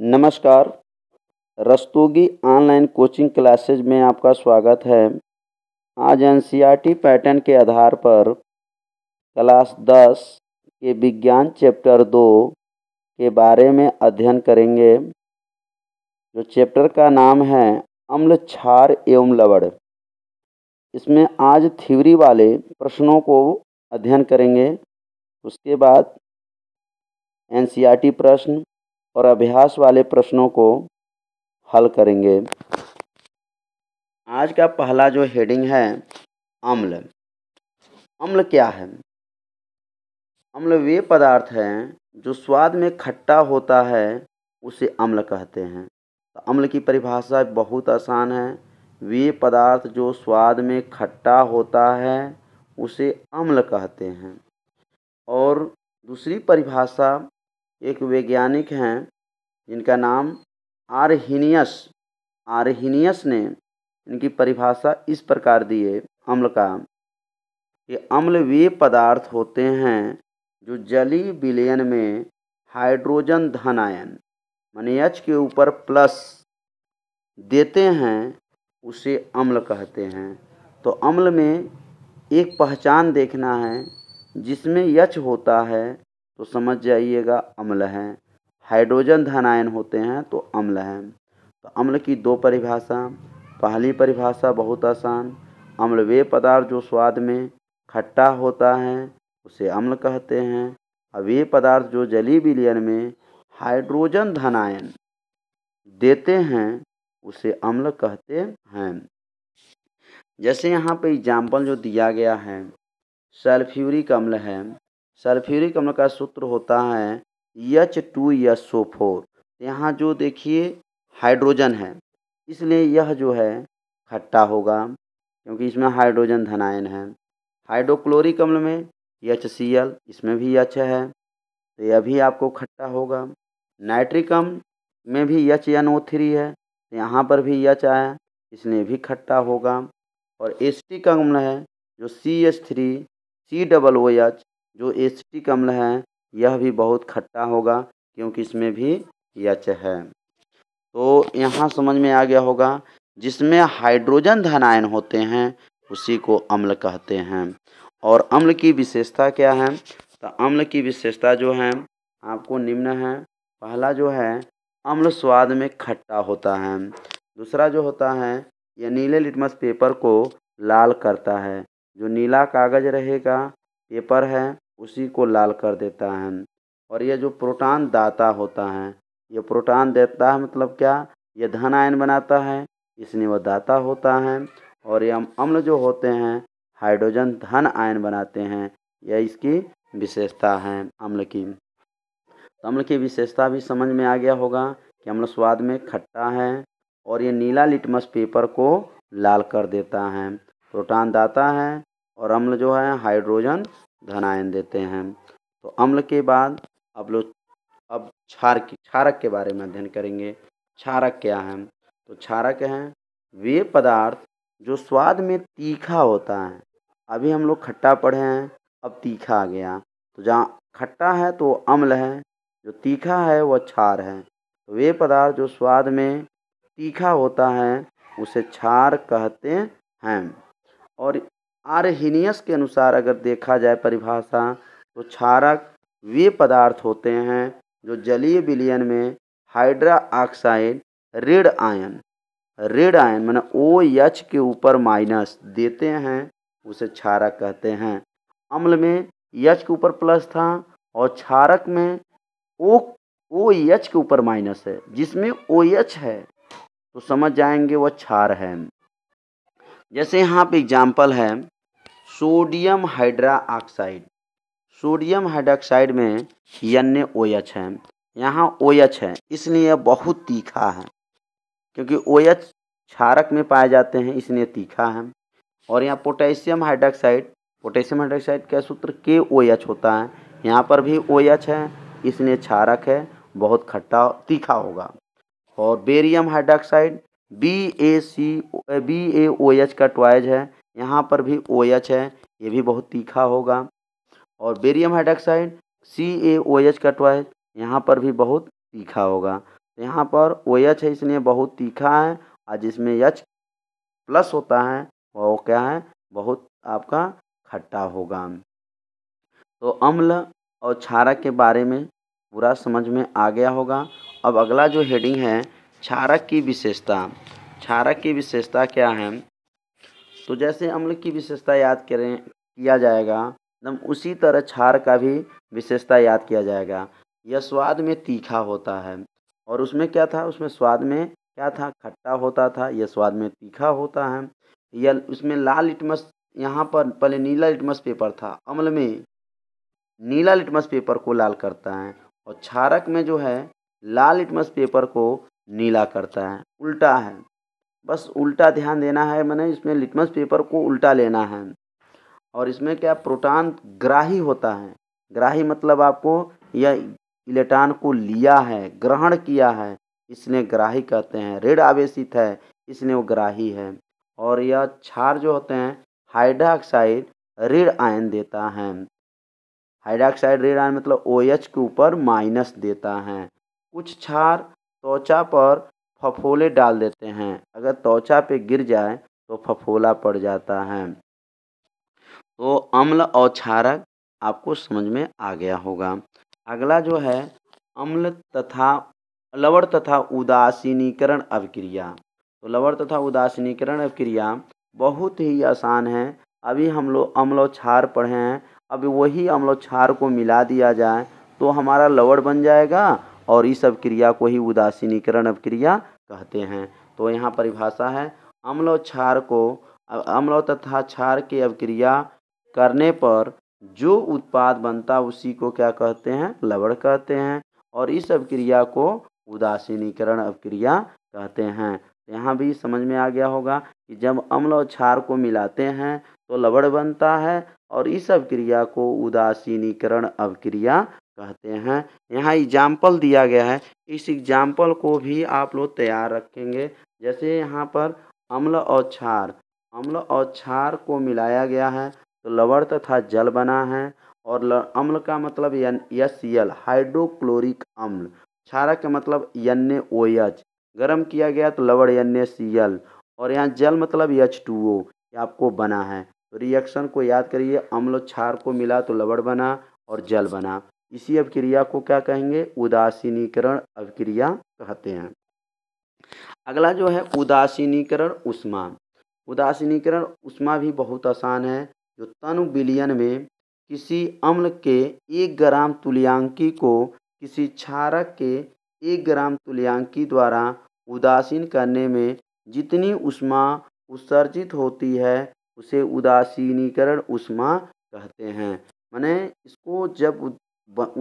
नमस्कार Rastogi online coaching classes में आपका स्वागत है आज एन पैटर्न के आधार पर क्लास दस के विज्ञान चैप्टर दो के बारे में अध्ययन करेंगे जो चैप्टर का नाम है अम्ल क्षार एवं लवण इसमें आज थ्योरी वाले प्रश्नों को अध्ययन करेंगे उसके बाद एन प्रश्न और अभ्यास वाले प्रश्नों को हल करेंगे आज का पहला जो हेडिंग है अम्ल अम्ल क्या है अम्ल वे पदार्थ हैं जो स्वाद में खट्टा होता है उसे अम्ल कहते हैं तो अम्ल की परिभाषा बहुत आसान है वे पदार्थ जो स्वाद में खट्टा होता है उसे अम्ल कहते हैं और दूसरी परिभाषा एक वैज्ञानिक हैं जिनका नाम आरहीनियस आरहीनियस ने इनकी परिभाषा इस प्रकार दी है अम्ल का कि अम्ल वे पदार्थ होते हैं जो जली विलयन में हाइड्रोजन धन आयन एच के ऊपर प्लस देते हैं उसे अम्ल कहते हैं तो अम्ल में एक पहचान देखना है जिसमें यच होता है तो समझ जाइएगा अम्ल हैं हाइड्रोजन धनायन होते हैं तो अम्ल हैं तो अम्ल की दो परिभाषा पहली परिभाषा बहुत आसान अम्ल वे पदार्थ जो स्वाद में खट्टा होता है उसे अम्ल कहते हैं और वे पदार्थ जो जली विलियन में हाइड्रोजन धनायन देते हैं उसे अम्ल कहते हैं जैसे यहाँ पे एग्जाम्पल जो दिया गया है सल्फ्यूरिक अम्ल है सल्फ्यूरिक अम्ल का सूत्र होता है H two S O four यहाँ जो देखिए हाइड्रोजन है इसलिए यह जो है खट्टा होगा क्योंकि इसमें हाइड्रोजन धनायन है हाइड्रोक्लोरिक अम्ल में एच सी एल इसमें भी एच है तो यह भी आपको खट्टा होगा नाइट्रिक अम्ल में भी एच एन ओ थ्री है तो यहाँ पर भी एच आया इसलिए भी खट्टा होगा और एस्टिक अम्ल है जो C H three C double O H जो एसिडिक अम्ल है यह भी बहुत खट्टा होगा क्योंकि इसमें भी यच है तो यहाँ समझ में आ गया होगा जिसमें हाइड्रोजन धनायन होते हैं उसी को अम्ल कहते हैं और अम्ल की विशेषता क्या है तो अम्ल की विशेषता जो है आपको निम्न है पहला जो है अम्ल स्वाद में खट्टा होता है दूसरा जो होता है यह नीले लिटमस पेपर को लाल करता है जो नीला कागज़ रहेगा पेपर है उसी को लाल कर देता है और ये जो प्रोटॉन दाता होता है ये प्रोटॉन देता है मतलब क्या ये धन आयन बनाता है इसलिए वह दाता होता है और ये अम्ल जो होते हैं हाइड्रोजन धन आयन बनाते हैं यह इसकी विशेषता है अम्ल की तो अम्ल की विशेषता भी समझ में आ गया होगा कि अम्ल स्वाद में खट्टा है और ये नीला लिटमस पेपर को लाल कर देता है प्रोटॉन दाता है और अम्ल जो है हाइड्रोजन धनायन देते हैं तो अम्ल के बाद अब लोग अब क्षार की क्षारक के बारे में अध्ययन करेंगे क्षारक क्या है तो क्षारक हैं वे पदार्थ जो स्वाद में तीखा होता है अभी हम लोग खट्टा पढ़े हैं अब तीखा आ गया तो जहाँ खट्टा है तो अम्ल है जो तीखा है वह क्षार है तो वे पदार्थ जो स्वाद में तीखा होता है उसे क्षार कहते हैं और आर्हेनियस के अनुसार अगर देखा जाए परिभाषा तो क्षारक वे पदार्थ होते हैं जो जलीय विलयन में हाइड्रा ऑक्साइड रेड आयन रेड आयन मैंने ओ एच के ऊपर माइनस देते हैं उसे क्षारक कहते हैं अम्ल में एच के ऊपर प्लस था और क्षारक में ओ ओ एच के ऊपर माइनस है जिसमें ओ एच है तो समझ जाएंगे वह क्षार है जैसे यहाँ पे एग्जाम्पल है sodium hydroxide sodium hydroxide में यन्य ओ एच है यहाँ ओ एच है इसलिए बहुत तीखा है क्योंकि ओ एच क्षारक में पाए जाते हैं इसलिए तीखा है और यहाँ पोटेशियम हाइड्रोक्साइड पोटेशियम हाइड्रोक्साइड का सूत्र के ओ एच होता है यहाँ पर भी ओ एच है इसलिए क्षारक है बहुत खट्टा तीखा होगा और barium hydroxide B A C B A O H का ट्वाइज है यहाँ पर भी ओ एच है ये भी बहुत तीखा होगा और barium hydroxide C A O H का ट्वाइस यहाँ पर भी बहुत तीखा होगा यहाँ पर ओ एच है इसलिए बहुत तीखा है और जिसमें एच प्लस होता है वह क्या है बहुत आपका खट्टा होगा तो अम्ल और क्षारक के बारे में पूरा समझ में आ गया होगा अब अगला जो हेडिंग है क्षारक की विशेषता क्षारक की विशेषता क्या है तो जैसे अम्ल की विशेषता याद करें किया जाएगा एकदम उसी तरह छार का भी विशेषता याद किया जाएगा यह स्वाद में तीखा होता है और उसमें क्या था उसमें स्वाद में क्या था खट्टा होता था यह स्वाद में तीखा होता है यह उसमें लाल लिटमस यहाँ पर पहले नीला लिटमस पेपर था अम्ल में नीला लिटमस पेपर को लाल करता है और क्षारक में जो है लाल लिटमस पेपर को नीला करता है उल्टा है बस उल्टा ध्यान देना है मैंने इसमें लिटमस पेपर को उल्टा लेना है और इसमें क्या प्रोटॉन ग्राही होता है ग्राही मतलब आपको यह इलेक्ट्रॉन को लिया है ग्रहण किया है इसलिए ग्राही कहते हैं ऋण आवेशित है इसलिए वो ग्राही है और यह क्षार जो होते हैं हाइड्राक्साइड ऋण आयन देता है हाइड्राक्साइड ऋण आयन मतलब ओ के ऊपर माइनस देता है कुछ क्षार त्वचा पर फफोले डाल देते हैं अगर त्वचा पे गिर जाए तो फफोला पड़ जाता है तो अम्ल और क्षारक आपको समझ में आ गया होगा अगला जो है अम्ल तथा लवण तथा उदासीनीकरण अभिक्रिया तो लवण तथा उदासीनीकरण अभिक्रिया बहुत ही आसान है अभी हम लोग अम्ल क्षार पढ़े हैं अभी वही अम्ल क्षार को मिला दिया जाए तो हमारा लवण बन जाएगा और इस अभिक्रिया को ही उदासीनीकरण अभिक्रिया कहते हैं तो यहाँ परिभाषा है अम्ल क्षार को अम्ल तथा क्षार की अवक्रिया करने पर जो उत्पाद बनता उसी को क्या कहते हैं लवण कहते हैं और इस अवक्रिया को उदासीनीकरण अवक्रिया कहते हैं तो यहाँ भी समझ में आ गया होगा कि जब अम्ल और क्षार को मिलाते हैं तो लवण बनता है और इस अवक्रिया को उदासीनीकरण अवक्रिया कहते हैं यहाँ एग्जाम्पल दिया गया है इस एग्जाम्पल को भी आप लोग तैयार रखेंगे जैसे यहाँ पर अम्ल और क्षार अम्ल और क्षार को मिलाया गया है तो लवण तथा जल बना है और अम्ल का मतलब यन एस एल हाइड्रोक्लोरिक अम्ल क्षारा का मतलब एन ओ एच गर्म किया गया तो लवण एन सी एल और यहाँ जल मतलब एच टू ओ आपको बना है तो रिएक्शन को याद करिए अम्ल क्षार को मिला तो लवण बना और जल बना इसी अभिक्रिया को क्या कहेंगे उदासीनीकरण अभिक्रिया कहते हैं अगला जो है उदासीनीकरण उष्मा उदासीनीकरण उष्मा भी बहुत आसान है जो तनु विलियन में किसी अम्ल के एक ग्राम तुल्यांकी को किसी क्षारक के एक ग्राम तुल्यांकी द्वारा उदासीन करने में जितनी उष्मा उत्सर्जित होती है उसे उदासीनीकरण उष्मा कहते हैं मैंने इसको जब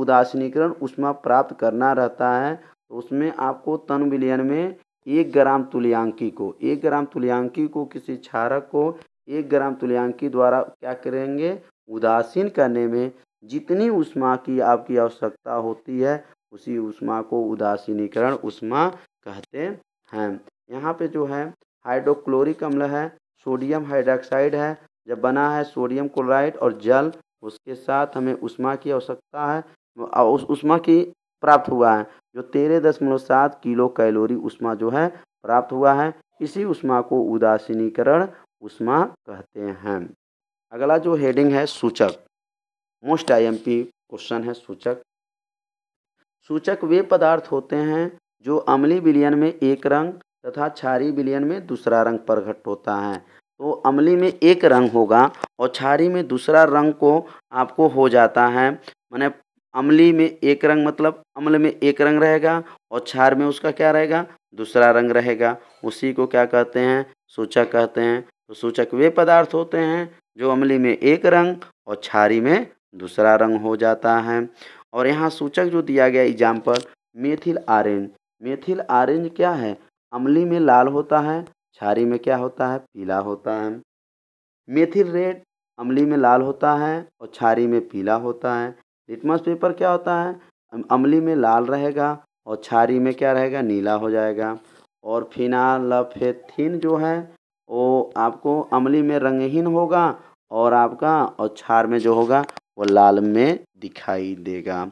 उदासीनीकरण ऊष्मा प्राप्त करना रहता है तो उसमें आपको तन विलयन में एक ग्राम तुल्यांकी को एक ग्राम तुल्यांकी को किसी क्षारक को एक ग्राम तुल्यांकी द्वारा क्या करेंगे उदासीन करने में जितनी उष्मा की आपकी आवश्यकता होती है उसी उष्मा को उदासीनीकरण उष्मा कहते हैं यहाँ पे जो है हाइड्रोक्लोरिक अम्ल है सोडियम हाइड्रोक्साइड है जब बना है सोडियम क्लोराइड और जल उसके साथ हमें उष्मा की आवश्यकता है उस उष्मा की प्राप्त हुआ है जो तेरह दशमलव सात किलो कैलोरी उष्मा जो है प्राप्त हुआ है इसी उष्मा को उदासीनीकरण उष्मा कहते हैं अगला जो हेडिंग है सूचक मोस्ट आईएमपी क्वेश्चन है सूचक सूचक वे पदार्थ होते हैं जो अम्ली बिलियन में एक रंग तथा क्षारी बिलियन में दूसरा रंग प्रघट होता है तो अमली में एक रंग होगा और छारी में दूसरा रंग को आपको हो जाता है मैंने अमली में एक रंग मतलब अम्ल में एक रंग रहेगा और छार में उसका क्या रहेगा दूसरा रंग रहेगा उसी को क्या कहते हैं सूचक कहते हैं तो सूचक वे पदार्थ होते हैं जो अमली में एक रंग और छारी में दूसरा रंग हो जाता है और यहाँ सूचक जो दिया गया example methyl orange methyl orange क्या है अमली में लाल होता है छारी में क्या होता है पीला होता है मेथिल रेड अमली में लाल होता है और छारी में पीला होता है लिटमस पेपर क्या होता है अमली में लाल रहेगा और छारी में क्या रहेगा नीला हो जाएगा और फिनालफेथिन जो है वो आपको अमली में रंगहीन होगा और आपका और छार में जो होगा वो लाल में दिखाई देगा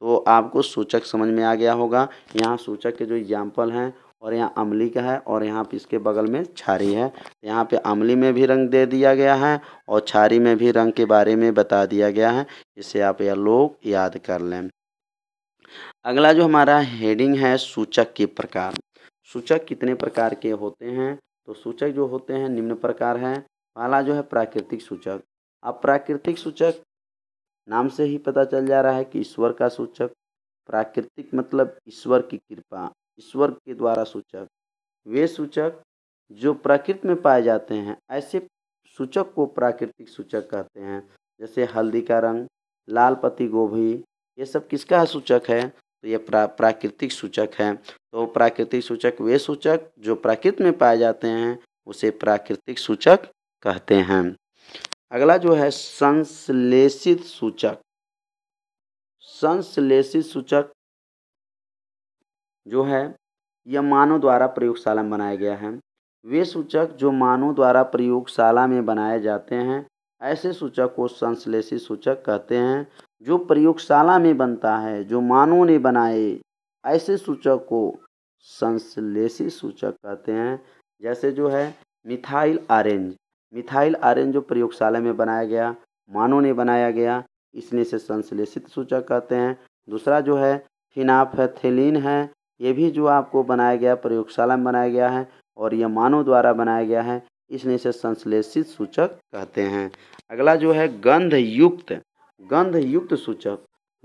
तो आपको सूचक समझ में आ गया होगा यहाँ सूचक के जो एग्जाम्पल हैं और यहाँ अमली का है और यहाँ पे इसके बगल में छारी है यहाँ पे अमली में भी रंग दे दिया गया है और छारी में भी रंग के बारे में बता दिया गया है इसे आप यह लोग याद कर लें अगला जो हमारा हेडिंग है सूचक के प्रकार सूचक कितने प्रकार के होते हैं तो सूचक जो होते हैं निम्न प्रकार हैं पहला जो है प्राकृतिक सूचक अब प्राकृतिक सूचक नाम से ही पता चल जा रहा है कि ईश्वर का सूचक प्राकृतिक मतलब ईश्वर की कृपा ईश्वर के द्वारा सूचक वे सूचक जो प्रकृति में पाए जाते हैं ऐसे सूचक को प्राकृतिक सूचक कहते हैं जैसे हल्दी का रंग लाल पत्ती गोभी ये सब किसका सूचक है तो ये प्रा, प्राकृतिक सूचक है तो प्राकृतिक सूचक वे सूचक जो प्राकृत में पाए जाते हैं उसे प्राकृतिक सूचक कहते हैं अगला जो है संश्लेषित सूचक संश्लेषित सूचक जो है यह मानव द्वारा प्रयोगशाला में बनाया गया है वे सूचक जो मानव द्वारा प्रयोगशाला में बनाए जाते हैं ऐसे सूचक को संश्लेषित सूचक कहते हैं जो प्रयोगशाला में बनता है जो मानव ने बनाए ऐसे सूचक को संश्लेषित सूचक कहते हैं जैसे जो है मिथाइल आरेंज मिथाइल आरेंज जो प्रयोगशाला में बनाया गया मानव ने बनाया गया इसमें से संश्लेषित सूचक कहते हैं दूसरा जो है फिनाफेथिलीन है ये भी जो आपको बनाया गया प्रयोगशाला में बनाया गया है और यह मानव द्वारा बनाया गया है इसलिए इसे संश्लेषित सूचक कहते हैं अगला जो है गंध युक्त गंध युक्त सूचक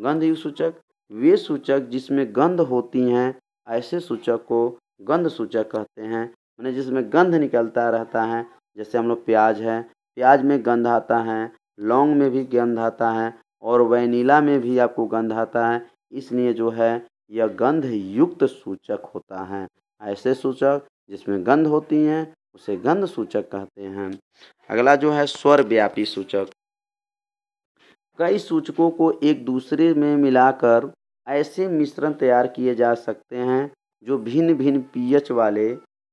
गंध युक्त सूचक वे सूचक जिसमें गंध होती हैं ऐसे सूचक को गंध सूचक कहते हैं मैंने जिसमें गंध निकलता रहता है जैसे हम लोग प्याज है प्याज में गंध आता है लौंग में भी गंध आता है और वैनिला में भी आपको गंध आता है इसलिए जो है या गंध युक्त सूचक होता है ऐसे सूचक जिसमें गंध होती हैं उसे गंध सूचक कहते हैं अगला जो है स्वर व्यापी सूचक कई सूचकों को एक दूसरे में मिलाकर ऐसे मिश्रण तैयार किए जा सकते हैं जो भिन्न भिन्न पीएच वाले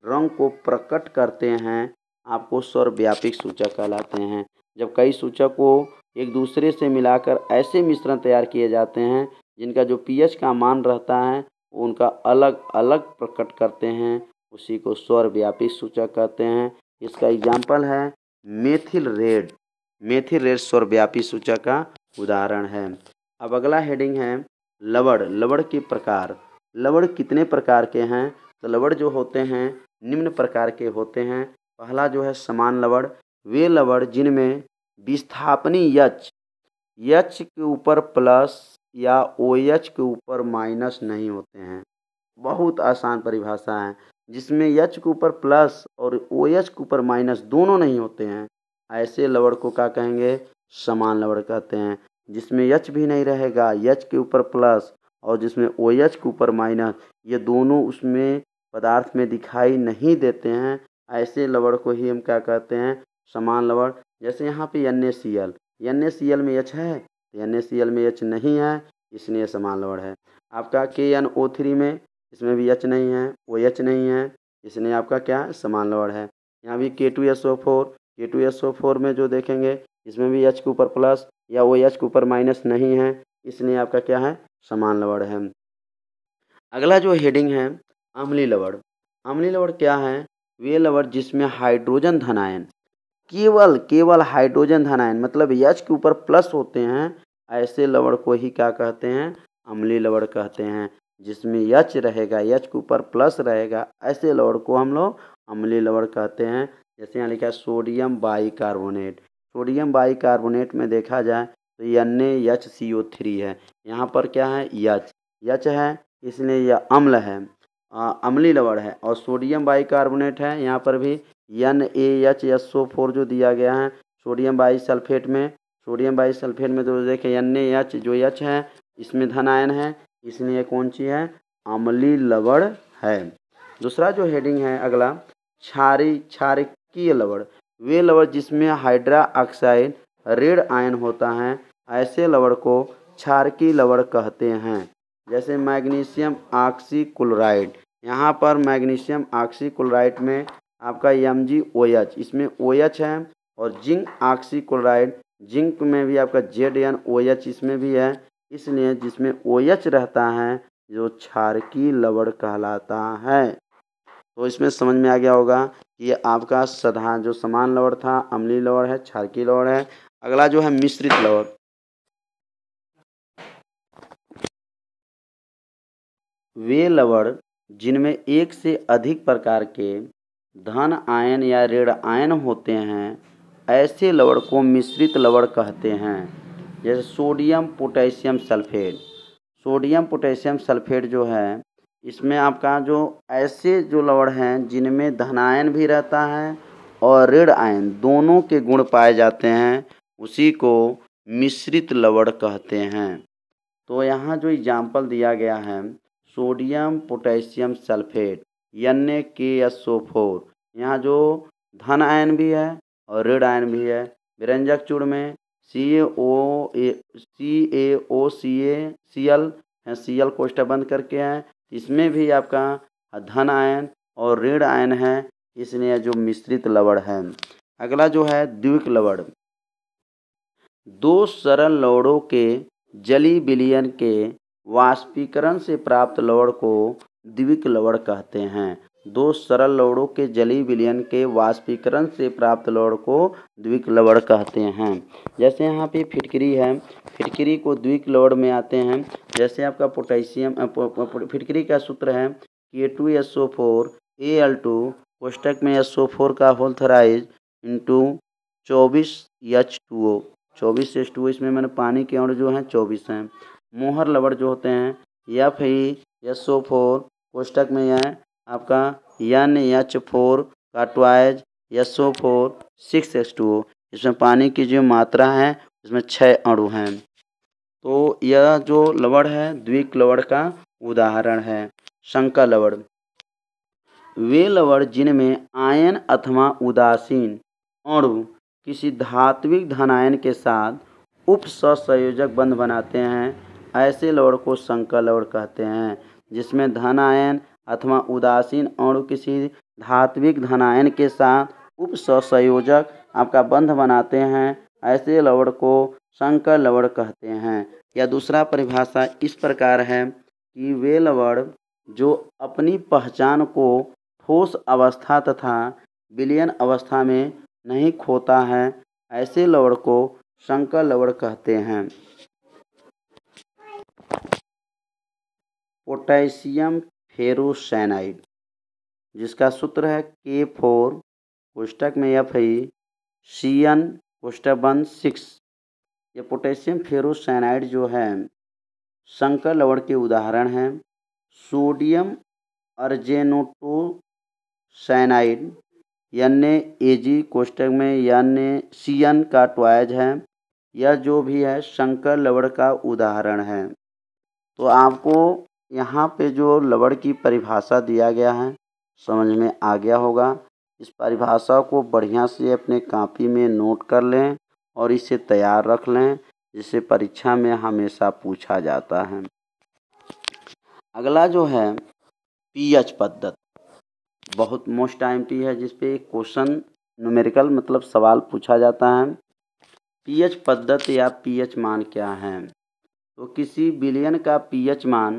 रंग को प्रकट करते हैं आपको स्वर व्यापिक सूचक कहलाते हैं जब कई सूचक को एक दूसरे से मिलाकर ऐसे मिश्रण तैयार किए जाते हैं जिनका जो पीएच का मान रहता है उनका अलग अलग प्रकट करते हैं उसी को स्वरव्यापी सूचक कहते हैं इसका एग्जाम्पल है मेथिल रेड मेथिल रेड स्वरव्यापी सूचक का उदाहरण है अब अगला हेडिंग है लवड़ लवड़ के प्रकार लवड़ कितने प्रकार के हैं तो लवड़ जो होते हैं निम्न प्रकार के होते हैं पहला जो है समान लवड़ वे लवड़ जिनमें विस्थापनी यच यच के ऊपर प्लस या ओ एच के ऊपर माइनस नहीं होते हैं बहुत आसान परिभाषा है जिसमें यच के ऊपर प्लस और ओ एच के ऊपर माइनस दोनों नहीं होते हैं ऐसे लवण को क्या कहेंगे समान लवण कहते हैं जिसमें यच भी नहीं रहेगा यच के ऊपर प्लस और जिसमें ओ एच के ऊपर माइनस ये दोनों उसमें पदार्थ में दिखाई नहीं देते हैं ऐसे लवण को ही हम क्या कहते हैं समान लवण जैसे यहाँ पे N A C L N A C L में यच है एन सी एल में एच नहीं है इसलिए समान लवण है आपका के एन ओ थ्री में इसमें भी एच नहीं है ओ एच नहीं है इसलिए आपका क्या है समान लवण है यहाँ भी K two S O four K two S O four में जो देखेंगे इसमें भी एच के ऊपर प्लस या ओ एच के ऊपर माइनस नहीं है इसलिए आपका क्या है समान लवण है अगला जो हेडिंग है अम्ली लवण अम्ली लवण क्या है वे लवण जिसमें हाइड्रोजन धनायन केवल केवल हाइड्रोजन धनायन मतलब एच के ऊपर प्लस होते हैं ऐसे लवण को ही क्या कहते हैं अम्लीय लवण कहते हैं जिसमें यच रहेगा यच के ऊपर प्लस रहेगा ऐसे लवण को हम लोग अम्लीय लवण कहते हैं जैसे यहाँ लिखा है सोडियम बाइकार्बोनेट सोडियम बाइकार्बोनेट में देखा जाए तो N H C O three है यहाँ पर क्या है यच यच है इसलिए यह अम्ल है अम्ली लवण है और सोडियम बाइकार्बोनेट है यहाँ पर भी N A H S O four जो दिया गया है सोडियम बाई सल्फेट में सोडियम सल्फेट में तो देखें एन एच जो एच है इसमें धन आयन है इसलिए कौन सी है अमली लवड़ है दूसरा जो हेडिंग है अगला छारी क्षारकीय लवड़ वे लवड़ जिसमें हाइड्रा ऑक्साइड रेड आयन होता है ऐसे लवड़ को छारकी लवड़ कहते हैं जैसे मैग्नीशियम क्लोराइड यहाँ पर मैग्नीशियम क्लोराइड में आपका एम जी ओ एच इसमें ओ एच है और जिंक क्लोराइड जिंक में भी आपका जेड एन ओ एच इसमें भी है इसलिए जिसमें ओ एच रहता है जो छारकी लवण कहलाता है तो इसमें समझ में आ गया होगा कि आपका सधा जो समान लवण था अमली लवण है छारकी लवण है अगला जो है मिश्रित लवण वे लवण जिनमें एक से अधिक प्रकार के धन आयन या ऋण आयन होते हैं ऐसे लवण को मिश्रित लवण कहते हैं जैसे sodium potassium sulphate sodium potassium sulphate जो है इसमें आपका जो ऐसे जो लवण हैं जिनमें धनायन भी रहता है और ऋण आयन दोनों के गुण पाए जाते हैं उसी को मिश्रित लवण कहते हैं तो यहाँ जो एग्जाम्पल दिया गया है sodium potassium sulphate N A K S O four यहाँ जो धन आयन भी है और रेड आयन भी है विरंजक चूर्ण में सी A O A C A O C A C L C L कोष्ट बंद करके हैं इसमें भी आपका धन आयन और ऋण आयन है इसलिए जो मिश्रित लवण है अगला जो है द्विक लवण दो सरल लवणों के जली बिलियन के वाष्पीकरण से प्राप्त लवण को द्विक लवण कहते हैं दो सरल लवणों के जली विलयन के वाष्पीकरण से प्राप्त लवण को द्विक लवण कहते हैं जैसे यहाँ पे फिटकरी है फिटकरी को द्विक लवण में आते हैं जैसे आपका पोटेशियम फिटकरी का सूत्र है K two S O four A L two कोष्टक में एस ओ फोर का होल्थराइज इंटू चौबीस एच टू ओ चौबीस एच टू इसमें मैंने पानी के अणु जो हैं चौबीस हैं मोहर लवण जो होते हैं F E S O four कोष्टक में यह आपका एन एच फोर का twice S O four six S two O इसमें पानी की जो मात्रा है इसमें छः अणु हैं तो यह जो लवण है द्विक लवण का उदाहरण है शंका लवण वे लवण जिनमें आयन अथवा उदासीन अणु किसी धात्विक धनायन के साथ उप सयोजक बंध बनाते हैं ऐसे लवण को शंका लवण कहते हैं जिसमें धन आयन अथवा उदासीन अणु किसी धात्विक धनायन के साथ उप संयोजक आपका बंध बनाते हैं ऐसे लवण को संकर लवण कहते हैं या दूसरा परिभाषा इस प्रकार है कि वे लवण जो अपनी पहचान को ठोस अवस्था तथा विलयन अवस्था में नहीं खोता है ऐसे लवण को शंकर लवण कहते हैं पोटेशियम फेरोसैनाइड जिसका सूत्र है के फोर कोष्टक में एफ आई सी एन कोष्टक वन सिक्स ये पोटेशियम फेरोसैनाइड जो है शंकर लवण के उदाहरण हैं सोडियम अर्जेनोटोसाइनाइड यान ए जी कोष्टक में यान सी एन का ट्वाइज है यह जो भी है शंकर लवण का उदाहरण है तो आपको यहाँ पे जो लवड़ की परिभाषा दिया गया है समझ में आ गया होगा इस परिभाषा को बढ़िया से अपने कापी में नोट कर लें और इसे तैयार रख लें जिसे परीक्षा में हमेशा पूछा जाता है अगला जो है पीएच पद्धत बहुत मोस्ट टाइम टी है जिसपे क्वेश्चन न्यूमेरिकल मतलब सवाल पूछा जाता है पीएच पद्धत या पीएच मान क्या है तो किसी बिलियन का पीएच मान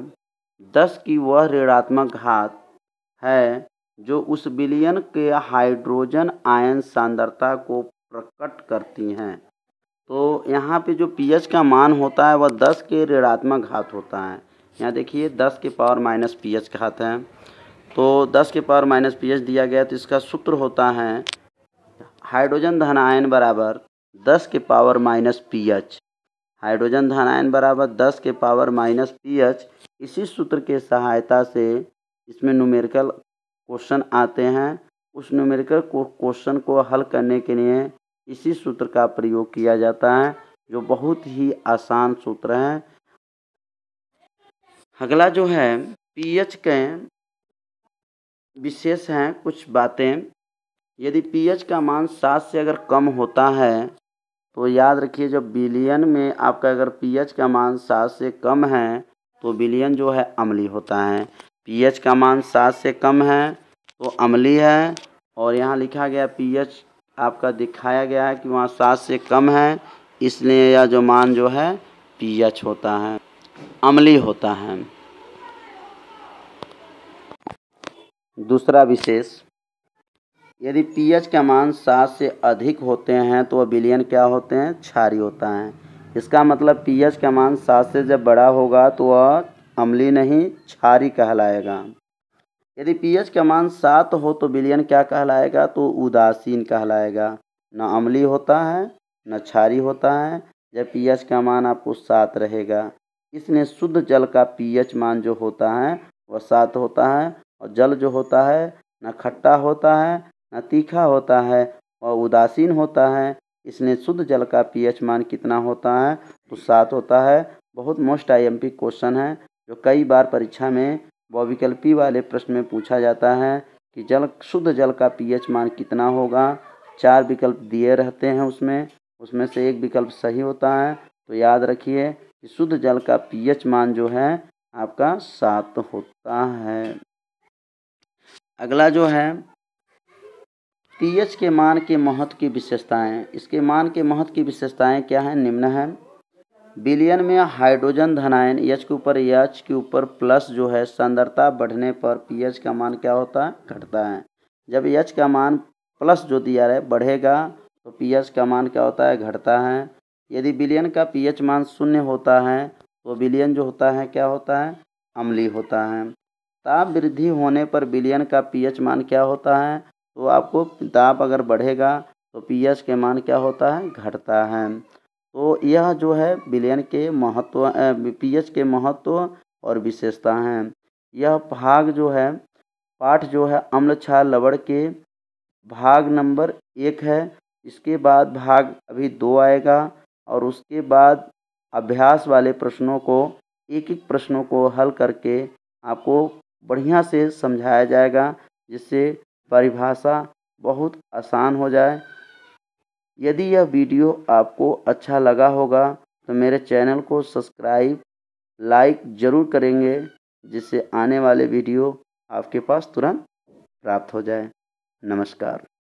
दस की वह ऋणात्मक घात है जो उस बिलियन के हाइड्रोजन आयन सांद्रता को प्रकट करती हैं तो यहाँ पे जो पीएच का मान होता है वह दस के ऋणात्मक घात होता है यहाँ देखिए दस के पावर माइनस पी एच घात है तो दस के पावर माइनस पी एच दिया गया तो इसका सूत्र होता है हाइड्रोजन धन आयन बराबर दस के power minus P H hydrogen धन आयन बराबर दस के पावर माइनस पी एच इसी सूत्र के सहायता से इसमें न्यूमेरिकल क्वेश्चन आते हैं उस न्यूमेरिकल क्वेश्चन को हल करने के लिए इसी सूत्र का प्रयोग किया जाता है जो बहुत ही आसान सूत्र है अगला जो है पीएच के विशेष हैं कुछ बातें यदि पीएच का मान सात से अगर कम होता है तो याद रखिए जब बिलियन में आपका अगर पीएच का मान सात से कम है तो विलयन जो है अमली होता है पीएच का मान सात से कम है तो अमली है और यहाँ लिखा गया पीएच आपका दिखाया गया है कि वहाँ सात से कम है इसलिए यह जो मान जो है पीएच होता है अमली होता है दूसरा विशेष यदि पीएच का मान सात से अधिक होते हैं तो वह विलियन क्या होते हैं छारी होता है इसका मतलब पीएच का मान सात से जब बड़ा होगा तो वह अम्ली नहीं छारी कहलाएगा यदि पीएच का मान सात हो तो बिलियन क्या कहलाएगा तो उदासीन कहलाएगा न अम्ली होता है न छारी होता है जब पीएच का मान आपको सात रहेगा इसलिए शुद्ध जल का पीएच मान जो होता है वह सात होता है और जल जो होता है न खट्टा होता है न तीखा होता है वह उदासीन होता है इसमें शुद्ध जल का पीएच मान कितना होता है तो सात होता है बहुत मोस्ट आईएमपी क्वेश्चन है जो कई बार परीक्षा में बहुविकल्पी वाले प्रश्न में पूछा जाता है कि जल शुद्ध जल का पीएच मान कितना होगा चार विकल्प दिए रहते हैं उसमें उसमें से एक विकल्प सही होता है तो याद रखिए कि शुद्ध जल का पीएच मान जो है आपका सात होता है अगला जो है पीएच के मान के महत्व की विशेषताएं इसके मान के महत्व की विशेषताएं क्या हैं निम्न है बिलियन में हाइड्रोजन धनायन एच के ऊपर एच के ऊपर प्लस जो है सांद्रता बढ़ने पर पीएच का मान क्या होता है घटता है जब एच का मान प्लस जो दिया है बढ़ेगा तो पीएच का मान क्या होता है घटता है यदि बिलियन का पीएच मान शून्य होता है तो बिलियन जो होता है क्या होता है अम्लीय होता है ताप वृद्धि होने पर बिलियन का पीएच मान क्या होता है तो आपको ताप अगर बढ़ेगा तो पी एच के मान क्या होता है घटता है तो यह जो है विलयन के महत्व पी एच के महत्व और विशेषता हैं यह भाग जो है पाठ जो है अम्ल छा लवण के भाग नंबर एक है इसके बाद भाग अभी दो आएगा और उसके बाद अभ्यास वाले प्रश्नों को एक एक प्रश्नों को हल करके आपको बढ़िया से समझाया जाएगा जिससे परिभाषा बहुत आसान हो जाए यदि यह वीडियो आपको अच्छा लगा होगा तो मेरे चैनल को सब्सक्राइब लाइक ज़रूर करेंगे जिससे आने वाले वीडियो आपके पास तुरंत प्राप्त हो जाए नमस्कार